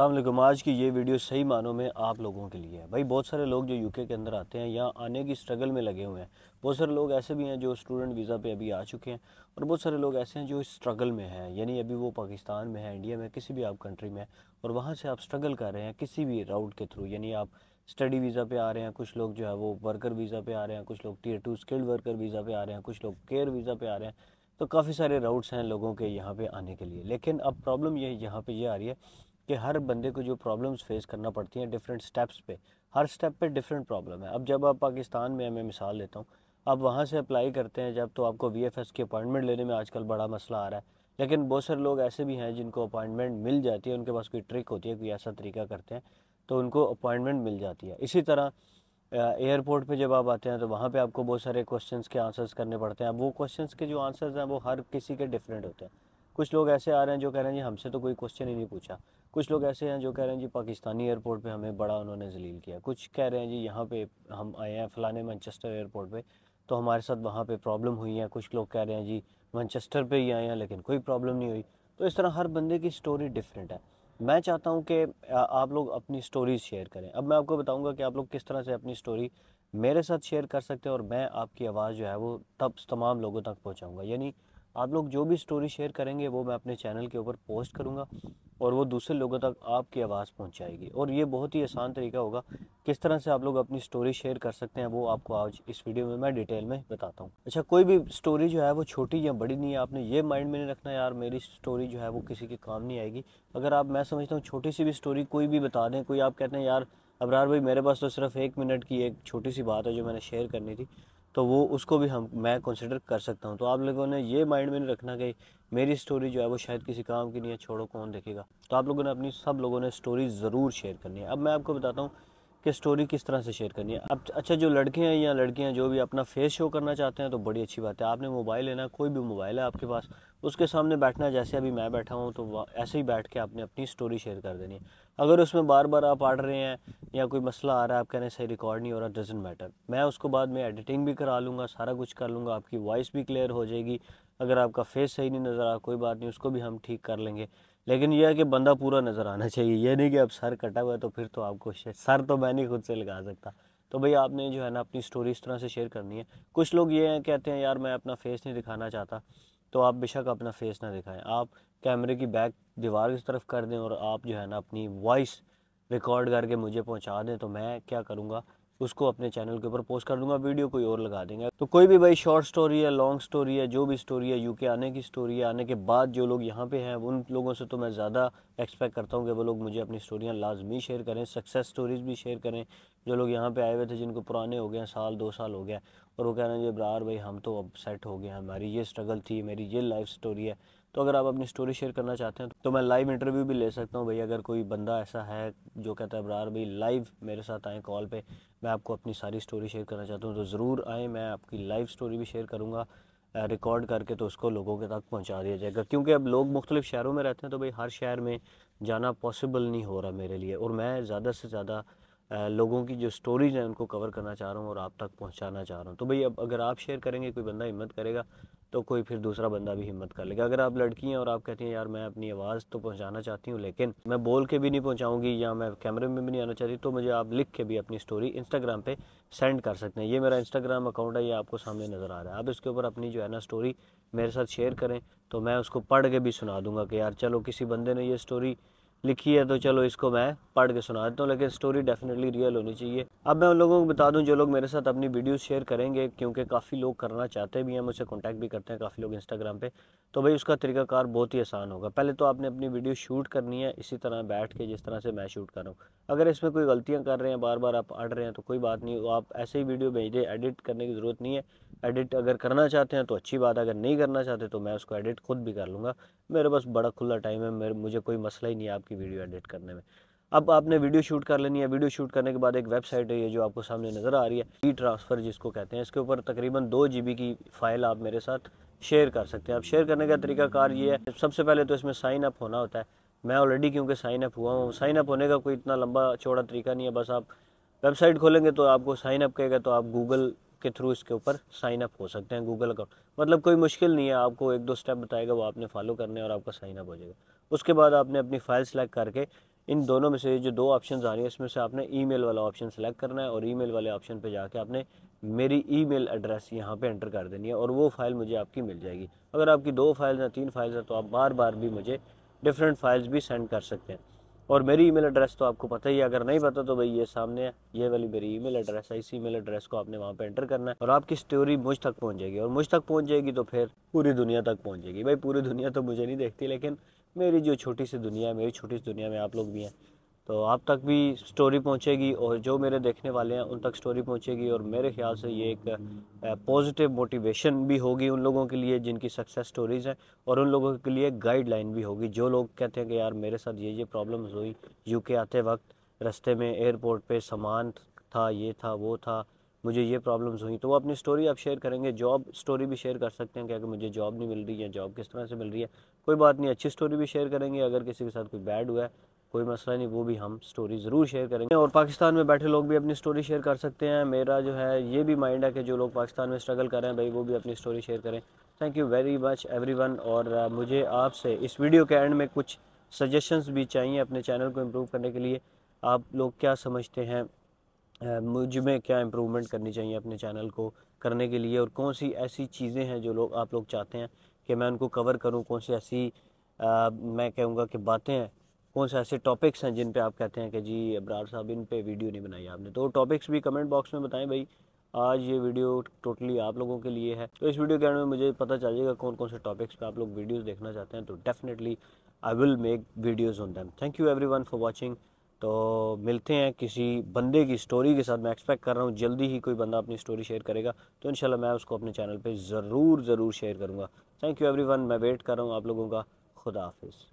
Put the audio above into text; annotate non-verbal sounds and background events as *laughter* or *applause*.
अलमैकम आज की ये वीडियो सही मानों में आप लोगों के लिए है भाई बहुत सारे लोग जो यूके के अंदर आते हैं यहाँ आने की स्ट्रगल में लगे हुए हैं बहुत सारे लोग ऐसे भी हैं जो स्टूडेंट वीज़ा पे अभी आ चुके हैं और बहुत सारे लोग ऐसे हैं जो स्ट्रगल में हैं यानी अभी वो पाकिस्तान में है इंडिया में किसी भी आप कंट्री में और वहाँ से आप स्ट्रगल कर रहे हैं किसी भी राउट के थ्रू यानी आप स्टडी वीज़ा पे आ रहे हैं कुछ लोग जो है वो वर्कर वीज़ा पे आ रहे हैं कुछ लोग tier two skilled worker visa पे आ रहे हैं कुछ लोग केयर वीज़ा पे आ रहे हैं तो काफ़ी सारे राउट्स हैं लोगों के यहाँ पे आने के लिए लेकिन अब प्रॉब्लम ये यहाँ पे ये आ रही है कि हर बंदे को जो प्रॉब्लम्स फेस करना पड़ती हैं डिफरेंट स्टेप्स पे हर स्टेप पे डिफरेंट प्रॉब्लम है अब जब आप पाकिस्तान में मैं मिसाल लेता हूँ आप वहाँ से अप्लाई करते हैं जब तो आपको वी एफ एस की अपॉइंटमेंट लेने में आजकल बड़ा मसला आ रहा है लेकिन बहुत सारे लोग ऐसे भी हैं जिनको अपॉइंटमेंट मिल जाती है उनके पास कोई ट्रिक होती है कोई ऐसा तरीका करते हैं तो उनको अपॉइंटमेंट मिल जाती है इसी तरह एयरपोर्ट पे जब आप आते हैं तो वहाँ पे आपको बहुत सारे क्वेश्चंस के आंसर्स करने पड़ते हैं वो क्वेश्चंस के जो आंसर्स हैं वो हर किसी के डिफरेंट होते हैं कुछ लोग ऐसे आ रहे हैं जो कह रहे हैं जी हमसे तो कोई क्वेश्चन ही नहीं पूछा कुछ लोग ऐसे हैं जो कह रहे हैं जी पाकिस्तानी एयरपोर्ट पे हमें बड़ा उन्होंने जलील किया कुछ कह रहे हैं जी यहाँ पे हम आए हैं फ़लाने मैनचेस्टर एयरपोर्ट पे तो हमारे साथ वहाँ पे प्रॉब्लम हुई है कुछ लोग कह रहे हैं जी मैनचेस्टर पे ही आए हैं लेकिन कोई प्रॉब्लम नहीं हुई तो इस तरह हर बंदे की स्टोरी डिफरेंट है मैं चाहता हूँ कि आप लोग अपनी स्टोरी शेयर करें अब मैं आपको बताऊँगा कि आप लोग किस तरह से अपनी स्टोरी मेरे साथ शेयर कर सकते हैं और मैं आपकी आवाज़ जो है वो तब तमाम लोगों तक पहुँचाऊँगा यानी आप लोग जो भी स्टोरी शेयर करेंगे वो मैं अपने चैनल के ऊपर पोस्ट करूँगा और वो दूसरे लोगों तक आपकी आवाज़ पहुँचाएगी और ये बहुत ही आसान तरीका होगा किस तरह से आप लोग अपनी स्टोरी शेयर कर सकते हैं वो आपको आज इस वीडियो में मैं डिटेल में बताता हूँ अच्छा कोई भी स्टोरी जो है वो छोटी या बड़ी नहीं है आपने ये माइंड में नहीं रखना यार मेरी स्टोरी जो है वो किसी के काम नहीं आएगी अगर आप मैं समझता हूँ छोटी सी भी स्टोरी कोई भी बता दें कोई आप कहते हैं यार अबरार भाई मेरे पास तो सिर्फ एक मिनट की एक छोटी सी बात है जो मैंने शेयर करनी थी तो वो उसको भी हम मैं कंसिडर कर सकता हूँ तो आप लोगों ने ये माइंड में रखना कि मेरी स्टोरी जो है वो शायद किसी काम की नहीं है छोड़ो कौन देखेगा तो आप लोगों ने अपनी सब लोगों ने स्टोरी ज़रूर शेयर करनी है अब मैं आपको बताता हूँ कि स्टोरी किस तरह से शेयर करनी है अब अच्छा जो लड़के हैं या लड़कियाँ जो भी अपना फेस शो करना चाहते हैं तो बड़ी अच्छी बात है आपने मोबाइल लेना कोई भी मोबाइल है आपके पास उसके सामने बैठना जैसे अभी मैं बैठा हूँ तो ऐसे ही बैठ के आपने अपनी स्टोरी शेयर कर देनी है अगर उसमें बार बार आप पढ़ रहे हैं या कोई मसला आ रहा है आप कहने सही रिकॉर्ड नहीं हो रहा डजेंट मैटर मैं उसको बाद में एडिटिंग भी करा लूँगा सारा कुछ कर लूँगा आपकी वॉइस भी क्लियर हो जाएगी अगर आपका फेस सही नहीं नज़र आ कोई बात नहीं उसको भी हम ठीक कर लेंगे लेकिन यह है कि बंदा पूरा नज़र आना चाहिए यह नहीं कि अब सर कटा हुआ है तो फिर तो आपको *laughs* सर तो मैं नहीं खुद से लगा सकता तो भाई आपने जो है ना अपनी स्टोरी इस तरह से शेयर करनी है कुछ लोग ये हैं कहते हैं यार मैं अपना फेस नहीं दिखाना चाहता तो आप बेशक अपना फेस ना दिखाएं आप कैमरे की बैक दीवार की तरफ कर दें और आप जो है ना अपनी वॉइस रिकॉर्ड करके मुझे पहुंचा दें तो मैं क्या करूँगा उसको अपने चैनल के ऊपर पोस्ट कर दूंगा वीडियो कोई और लगा देंगे तो कोई भी भाई शॉर्ट स्टोरी है लॉन्ग स्टोरी है जो भी स्टोरी है यूके आने की स्टोरी है आने के बाद जो लोग यहाँ पे हैं उन लोगों से तो मैं ज़्यादा एक्सपेक्ट करता हूँ कि वो लोग मुझे अपनी स्टोरियाँ लाजमी शेयर करें सक्सेस स्टोरीज भी शेयर करें जो लोग यहाँ पर आए हुए थे जिनको पुराने हो गए हैं साल दो साल हो गया और वो कह रहे हैं जब यार भाई हम तो अब सेट हो गए हैं हमारी ये स्ट्रगल थी मेरी ये लाइफ स्टोरी है तो अगर आप अपनी स्टोरी शेयर करना चाहते हैं तो मैं लाइव इंटरव्यू भी ले सकता हूँ भाई अगर कोई बंदा ऐसा है जो कहता है अबरार भाई लाइव मेरे साथ आएँ कॉल पर मैं आपको अपनी सारी स्टोरी शेयर करना चाहता हूँ तो ज़रूर आएँ मैं आपकी लाइव स्टोरी भी शेयर करूँगा रिकॉर्ड करके तो उसको लोगों के तक पहुंचा दिया जाएगा क्योंकि अब लोग मुख्तलिफ़ शहरों में रहते हैं तो भाई हर शहर में जाना पॉसिबल नहीं हो रहा मेरे लिए और मैं ज़्यादा से ज़्यादा लोगों की जो स्टोरीज हैं उनको कवर करना चाह रहा हूँ और आप तक पहुँचाना चाह रहा हूँ तो भाई अब अगर आप शेयर करेंगे कोई बंदा हिम्मत करेगा तो कोई फिर दूसरा बंदा भी हिम्मत कर लेगा अगर आप लड़की हैं और आप कहती हैं यार मैं अपनी आवाज़ तो पहुंचाना चाहती हूँ लेकिन मैं बोल के भी नहीं पहुंचाऊंगी या मैं कैमरे में भी नहीं आना चाहती तो मुझे आप लिख के भी अपनी स्टोरी इंस्टाग्राम पे सेंड कर सकते हैं ये मेरा इंस्टाग्राम अकाउंट है ये आपको सामने नज़र आ रहा है आप इसके ऊपर अपनी जो है ना स्टोरी मेरे साथ शेयर करें तो मैं उसको पढ़ के भी सुना दूंगा कि यार चलो किसी बंदे ने ये स्टोरी लिखी है तो चलो इसको मैं पढ़ के सुना देता हूँ लेकिन स्टोरी डेफिनेटली रियल होनी चाहिए अब मैं उन लोगों को बता दूं जो लोग मेरे साथ अपनी वीडियो शेयर करेंगे क्योंकि काफ़ी लोग करना चाहते भी हैं मुझसे कॉन्टैक्ट भी करते हैं काफ़ी लोग इंस्टाग्राम पे तो भाई उसका तरीकाकार बहुत ही आसान होगा पहले तो आपने अपनी वीडियो शूट करनी है इसी तरह बैठ के जिस तरह से मैं शूट कर रहा हूँ अगर इसमें कोई गलतियाँ कर रहे हैं बार बार आप अड़ रहे हैं तो कोई बात नहीं आप ऐसे ही वीडियो भेज दें एडिट करने की ज़रूरत नहीं है एडिट अगर करना चाहते हैं तो अच्छी बात है अगर नहीं करना चाहते तो मैं उसको एडिट खुद भी कर लूँगा मेरे पास बड़ा खुला टाइम है मेरे मुझे कोई मसला ही नहीं है आप आपकी वीडियो एडिट करने में अब आपने वीडियो शूट कर लेनी है वीडियो शूट करने के बाद एक वेबसाइट है ये जो आपको सामने नज़र आ रही है ई ट्रांसफ़र जिसको कहते हैं इसके ऊपर तकरीबन दो जी की फ़ाइल आप मेरे साथ शेयर कर सकते हैं अब शेयर करने का तरीकाकार ये है सबसे पहले तो इसमें साइन अप होना होता है मैं ऑलरेडी क्योंकि साइन अप हुआ हूँ साइन अप होने का कोई इतना लंबा चौड़ा तरीका नहीं है बस आप वेबसाइट खोलेंगे तो आपको साइन अप कहेगा तो आप गूगल के थ्रू इसके ऊपर साइन अप हो सकते हैं गूगल अकाउंट मतलब कोई मुश्किल नहीं है आपको एक दो स्टेप बताएगा वो आपने फॉलो करने और आपका साइन अप हो जाएगा उसके बाद आपने अपनी फाइल सेलेक्ट करके इन दोनों में से जो दो ऑप्शन आ रही है इसमें से आपने ईमेल वाला ऑप्शन सेलेक्ट करना है और ईमेल वाले ऑप्शन पे जाके आपने मेरी ईमेल एड्रेस यहाँ पे एंटर कर देनी है और वो फाइल मुझे आपकी मिल जाएगी अगर आपकी दो फाइल्स हैं तीन फाइल्स हैं तो आप बार बार भी मुझे डिफरेंट फाइल्स भी सेंड कर सकते हैं और मेरी ईमेल एड्रेस तो आपको पता ही है अगर नहीं पता तो भाई ये सामने है ये वाली मेरी ईमेल एड्रेस है इस ईमेल एड्रेस को आपने वहाँ पे एंटर करना है और आपकी स्टोरी मुझ तक पहुँच जाएगी और मुझ तक पहुँच जाएगी तो फिर पूरी दुनिया तक पहुँच जाएगी भाई पूरी दुनिया तो मुझे नहीं देखती लेकिन मेरी जो छोटी सी दुनिया है मेरी छोटी सी दुनिया में आप लोग भी हैं तो आप तक भी स्टोरी पहुंचेगी और जो मेरे देखने वाले हैं उन तक स्टोरी पहुंचेगी और मेरे ख्याल से ये एक पॉजिटिव मोटिवेशन भी होगी उन लोगों के लिए जिनकी सक्सेस स्टोरीज़ हैं और उन लोगों के लिए गाइडलाइन भी होगी जो लोग कहते हैं कि यार मेरे साथ ये ये प्रॉब्लम्स हुई यूके आते वक्त रस्ते में एयरपोर्ट पर सामान था ये था वो था मुझे ये प्रॉब्लम्स हुई तो वो अपनी स्टोरी आप शेयर करेंगे जॉब स्टोरी भी शेयर कर सकते हैं क्या कि मुझे जॉब नहीं मिल रही है जॉब किस तरह से मिल रही है कोई बात नहीं अच्छी स्टोरी भी शेयर करेंगे अगर किसी के साथ कोई बैड हुआ है कोई मसला नहीं वो भी हम स्टोरी ज़रूर शेयर करेंगे और पाकिस्तान में बैठे लोग भी अपनी स्टोरी शेयर कर सकते हैं मेरा जो है ये भी माइंड है कि जो लोग पाकिस्तान में स्ट्रगल कर रहे हैं भाई वो भी अपनी स्टोरी शेयर करें thank you very much every और मुझे आपसे इस वीडियो के एंड में कुछ सजेशंस भी चाहिए अपने चैनल को इम्प्रूव करने के लिए आप लोग क्या समझते हैं मुझ में क्या इम्प्रूवमेंट करनी चाहिए अपने चैनल को करने के लिए और कौन सी ऐसी चीज़ें हैं जो लोग आप लोग चाहते हैं कि मैं उनको कवर करूं कौन सी ऐसी आ, मैं कहूँगा कि बातें हैं कौन से ऐसे टॉपिक्स हैं जिन पे आप कहते हैं कि जी अब्रार साहब इन पे वीडियो नहीं बनाई आपने तो टॉपिक्स भी कमेंट बॉक्स में बताएं भाई आज ये वीडियो टोटली आप लोगों के लिए है तो इस वीडियो के अंदर में मुझे पता चल जाएगा कौन कौन से टॉपिक्स पे आप लोग वीडियोस देखना चाहते हैं तो definitely I will make videos on them thank you every for watching तो मिलते हैं किसी बंदे की स्टोरी के साथ मैं एक्सपेक्ट कर रहा हूँ जल्दी ही कोई बंदा अपनी स्टोरी शेयर करेगा तो इन मैं उसको अपने चैनल पर ज़रूर ज़रूर शेयर करूँगा थैंक यू एवरी मैं वेट कर रहा हूँ आप लोगों का खुदा हाफिज़